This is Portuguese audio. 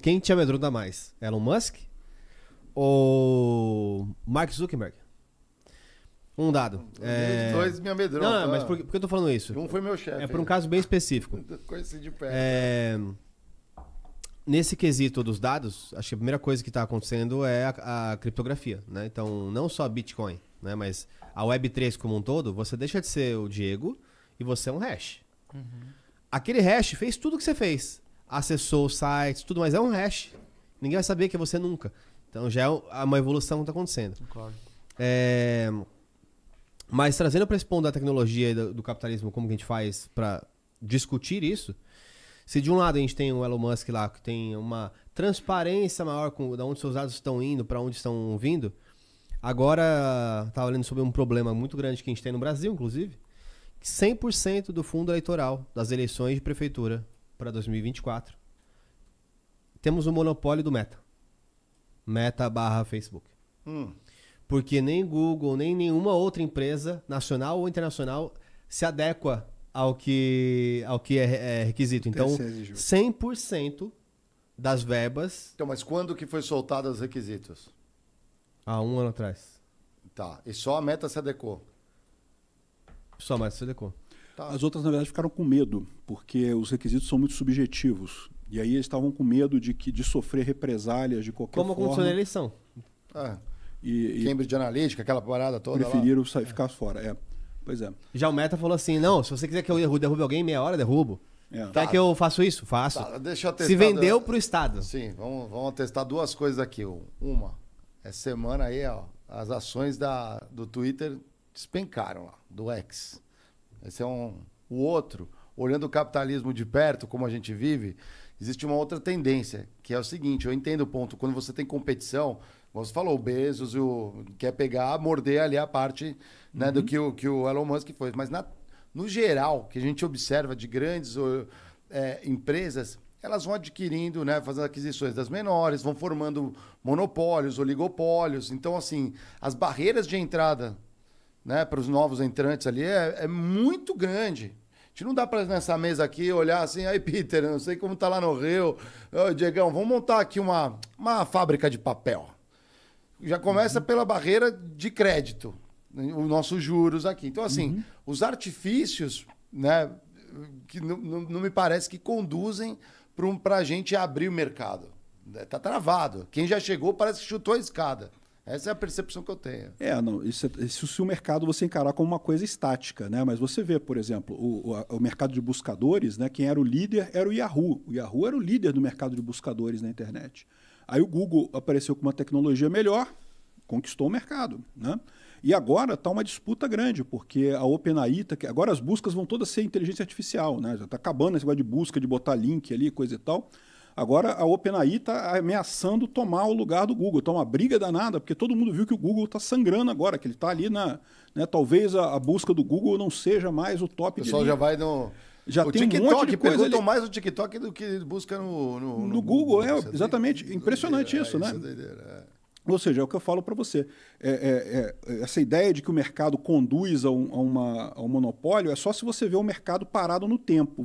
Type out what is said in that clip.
Quem te amedronta mais? Elon Musk ou Mark Zuckerberg? Um dado. É... Dois me amedrontam. Não, não, mas por, que, por que eu tô falando isso? Um foi meu chefe. É por um caso bem específico. Conheci de perto. É... Nesse quesito dos dados, acho que a primeira coisa que está acontecendo é a, a, criptografia, né? Então, não só Bitcoin, né? Mas a Web3 como um todo, você deixa de ser o Diego e você é um hash. Uhum. Aquele hash fez tudo o que você fez acessou sites, tudo, mas é um hash. Ninguém vai saber que é você nunca. Então já é, é uma evolução que está acontecendo. É... Mas trazendo para esse ponto da tecnologia e do, capitalismo, como que a gente faz para discutir isso? Se de um lado a gente tem o Elon Musk lá, que tem uma transparência maior com da onde seus dados estão indo, para onde estão vindo, agora estava tá lendo sobre um problema muito grande que a gente tem no Brasil, inclusive, que 100% do fundo eleitoral das eleições de prefeitura para 2024, temos o monopólio do Meta. Meta barra Facebook. Hum. Porque nem Google, nem nenhuma outra empresa, nacional ou internacional, se adequa ao que, ao que é, é requisito. Então, 100% das verbas... Então, mas quando que foi soltado os requisitos? Há um ano atrás. Tá. E só a meta se adequou? Só a meta se adequou. As outras, na verdade, ficaram com medo, porque os requisitos são muito subjetivos. E aí eles estavam com medo de, que, de sofrer represálias de qualquer Como forma. Como aconteceu na eleição. É. e, e Cambridge Analytica, aquela parada toda. Preferiram sair, é. ficar é. fora, é. Pois é. Já o Meta falou assim: não, se você quiser que eu derrube, alguém, meia hora, derrubo. É. Tá. Quer que eu faço isso? Faço. Tá, deixa eu atestar, Se vendeu para o Estado. Sim, vamos, vamos testar duas coisas aqui. Uma, essa semana aí, ó, as ações da, do Twitter despencaram lá, do X. Esse é um. O outro, olhando o capitalismo de perto, como a gente vive, existe uma outra tendência, que é o seguinte: eu entendo o ponto, quando você tem competição, você falou, o Bezos o, quer pegar, morder ali a parte né, uhum. do que o, que o Elon Musk foi. Mas na, no geral, que a gente observa de grandes é, empresas, elas vão adquirindo, né, fazendo aquisições das menores, vão formando monopólios, oligopólios. Então, assim, as barreiras de entrada né, para os novos entrantes ali é, é muito grande. A gente não dá para nessa mesa aqui olhar assim, aí Peter, não sei como tá lá no Rio, Ô, Diegão, vamos montar aqui uma, uma fábrica de papel. Já começa uhum. pela barreira de crédito, né, os nossos juros aqui. Então, assim, uhum. os artifícios, né, que não, me parece que conduzem para a gente abrir o mercado. está né, travado. Quem já chegou parece que chutou a escada. Essa é a percepção que eu tenho. É, não, isso, é, isso, se o mercado você encarar como uma coisa estática, né? Mas você vê, por exemplo, o, o, o, mercado de buscadores, né? Quem era o líder era o Yahoo. O Yahoo era o líder do mercado de buscadores na internet. Aí o Google apareceu com uma tecnologia melhor, conquistou o mercado, né? E agora está uma disputa grande, porque a OpenAI, tá, agora as buscas vão todas ser inteligência artificial, né? Já está acabando esse negócio de busca, de botar link ali, coisa e tal. Agora a OpenAI está ameaçando tomar o lugar do Google, está uma briga danada, porque todo mundo viu que o Google está sangrando agora, que ele está ali na. Né, talvez a, a, busca do Google não seja mais o top. O pessoal já vai no. Já o tem TikTok, um monte de coisa perguntam ali. mais o TikTok do que busca no, no, no, no Google. Google. É, é exatamente. impressionante é, isso, né? Isso é, é Ou seja, é o que eu falo para você. É, essa ideia de que o mercado conduz a, um, a, uma, a um monopólio é só se você vê o mercado parado no tempo.